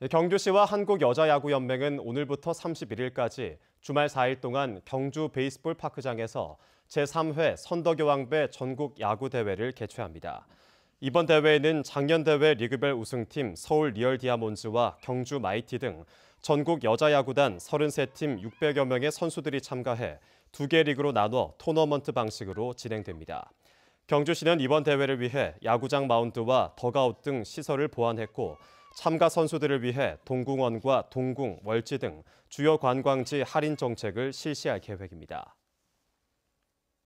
네, 경주시와 한국여자야구연맹은 오늘부터 31일까지 주말 4일 동안 경주 베이스볼 파크장에서 제3회 선덕여왕배 전국 야구대회를 개최합니다. 이번 대회에는 작년 대회 리그별 우승팀 서울 리얼 디아몬즈와 경주 마이티 등 전국 여자야구단 33팀 600여 명의 선수들이 참가해 두 개 리그로 나눠 토너먼트 방식으로 진행됩니다. 경주시는 이번 대회를 위해 야구장 마운드와 더가웃 등 시설을 보완했고 참가 선수들을 위해 동궁원과 동궁, 월지 등 주요 관광지 할인 정책을 실시할 계획입니다.